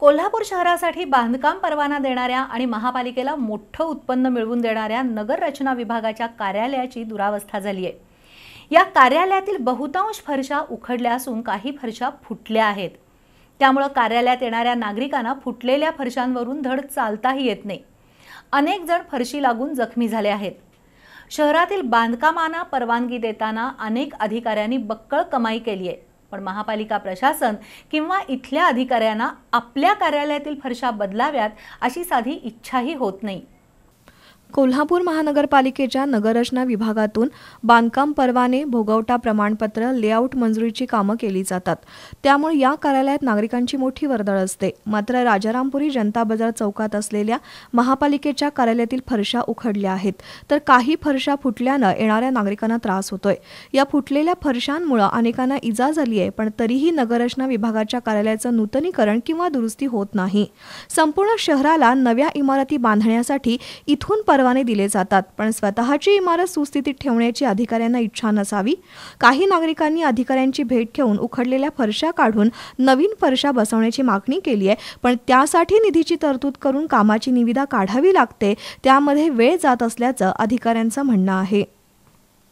कोल्हापूर शहरासाठी बांधकाम परवाना देणाऱ्या आणि महापालिकेला मोठं उत्पन्न मिळवून देणाऱ्या नगर रचना विभागाच्या कार्यालयाची दुरावस्था झाली आहे या कार्यालयातील बहुतांश फरशा उखडल्या असून काही फरशा फुटल्या आहेत त्यामुळं कार्यालयात येणाऱ्या नागरिकांना फुटलेल्या फरशांवरून धड चालताही येत नाही अनेक जण फरशी लागून जखमी झाले आहेत शहरातील बांधकामांना परवानगी देताना अनेक अधिकाऱ्यांनी बक्कळ कमाई केली आहे पण महापालिका प्रशासन किंवा इथल्या अधिकाऱ्यांना आपल्या कार्यालयातील फरशा बदलाव्यात अशी साधी इच्छाही होत नाही कोल्हापूर महानगरपालिकेच्या नगररचना विभागातून बांधकाम परवाने भोगवटा प्रमाणपत्र लेआउट मंजुरीची कामं केली जातात त्यामुळे या कार्यालयात नागरिकांची मोठी वर्दळ असते मात्र राजारामपुरी जनता बाजार चौकात असलेल्या महापालिकेच्या कार्यालयातील फरशा उखडल्या आहेत तर काही फरशा फुटल्यानं येणाऱ्या नागरिकांना त्रास होतोय या फुटलेल्या फरशांमुळे अनेकांना इजा झाली आहे पण तरीही नगररचना विभागाच्या कार्यालयाचं नूतनीकरण किंवा दुरुस्ती होत नाही संपूर्ण शहराला नव्या इमारती बांधण्यासाठी इथून परवाने दिले जातात पण स्वतःची इमारत सुस्थितीत ठेवण्याची अधिकाऱ्यांना इच्छा नसावी काही नागरिकांनी अधिकाऱ्यांची भेट घेऊन उखडलेल्या फरशा काढून नवीन फरशा बसवण्याची मागणी केली आहे पण त्यासाठी निधीची तरतूद करून कामाची निविदा काढावी लागते त्यामध्ये वेळ जात असल्याचं अधिकाऱ्यांचं म्हणणं आहे